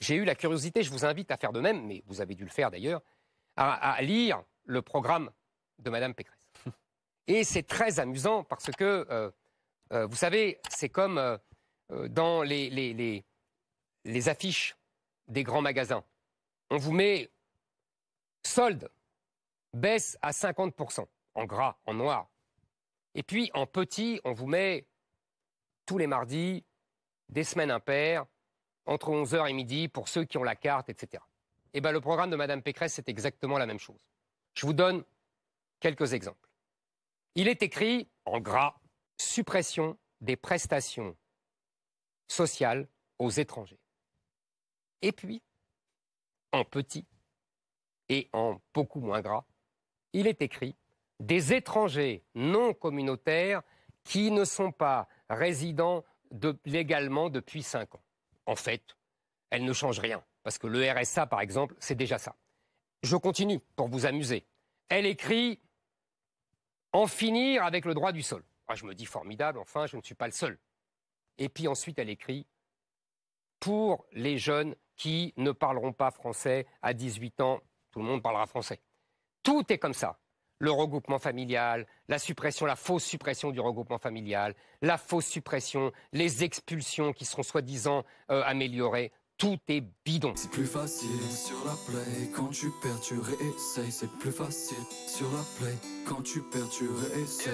j'ai eu la curiosité, je vous invite à faire de même, mais vous avez dû le faire d'ailleurs, à, lire le programme de Madame Pécresse. Et c'est très amusant parce que, euh, euh, vous savez, c'est comme euh, dans les, les affiches des grands magasins. On vous met solde, baisse à 50%, en gras, en noir. Et puis en petit, on vous met tous les mardis, des semaines impaires, entre 11h et midi pour ceux qui ont la carte, etc. Eh bien, le programme de Mme Pécresse, c'est exactement la même chose. Je vous donne quelques exemples. Il est écrit en gras suppression des prestations sociales aux étrangers. Et puis, en petit et en beaucoup moins gras, il est écrit des étrangers non communautaires qui ne sont pas résidents légalement depuis 5 ans en fait, elle ne change rien. Parce que le RSA, par exemple, c'est déjà ça. Je continue pour vous amuser. Elle écrit En finir avec le droit du sol. Ah, je me dis formidable, enfin, je ne suis pas le seul. Et puis ensuite, elle écrit Pour les jeunes qui ne parleront pas français à 18 ans, tout le monde parlera français. Tout est comme ça le regroupement familial, la suppression, la fausse suppression du regroupement familial, la fausse suppression, les expulsions qui seront soi-disant euh, améliorées. Tout est bidon. C'est plus facile sur la quand tu C'est plus facile sur la quand tu tu